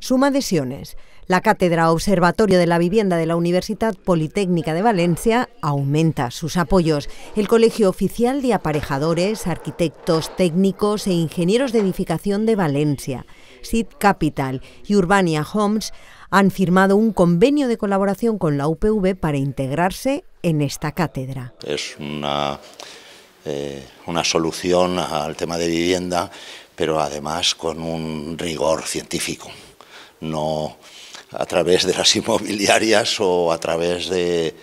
suma adhesiones. La cátedra Observatorio de la Vivienda de la Universidad Politécnica de Valencia aumenta sus apoyos. El Colegio Oficial de Aparejadores, Arquitectos, Técnicos e Ingenieros de Edificación de Valencia, SID Capital y Urbania Homes han firmado un convenio de colaboración con la UPV para integrarse en esta cátedra. Es eh, una solución al tema de vivienda, pero además con un rigor científico no a través de las inmobiliarias o a través de,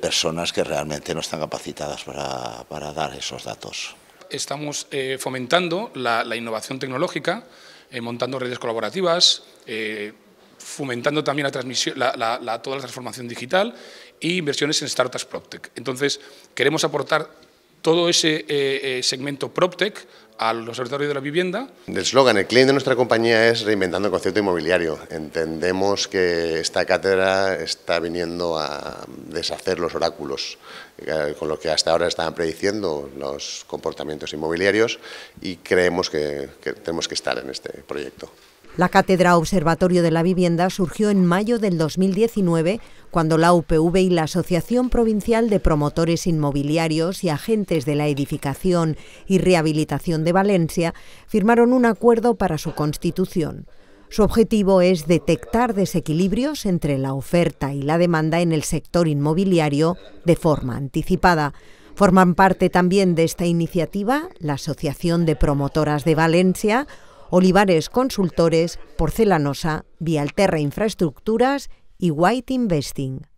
personas que realmente no están capacitadas para, dar esos datos. Estamos eh, fomentando la, innovación tecnológica, eh, montando redes colaborativas, eh, fomentando también la transmisión, la, toda la transformación digital e inversiones en startups PropTech. Entonces, queremos aportar todo ese segmento PropTech al servidores de la Vivienda. El slogan, el cliente de nuestra compañía es Reinventando el concepto inmobiliario. Entendemos que esta cátedra está viniendo a deshacer los oráculos, eh, con los que hasta ahora estaban prediciendo los comportamientos inmobiliarios y creemos que tenemos que estar en este proyecto. La Cátedra Observatorio de la Vivienda surgió en mayo del 2019, cuando la UPV y la Asociación Provincial de Promotores Inmobiliarios y Agentes de la Edificación y Rehabilitación de Valencia firmaron un acuerdo para su constitución. Su objetivo es detectar desequilibrios entre la oferta y la demanda en el sector inmobiliario de forma anticipada. Forman parte también de esta iniciativa la Asociación de Promotoras de Valencia, Olivares Consultores, Porcelanosa, Vialterra Infraestructuras y White Investing.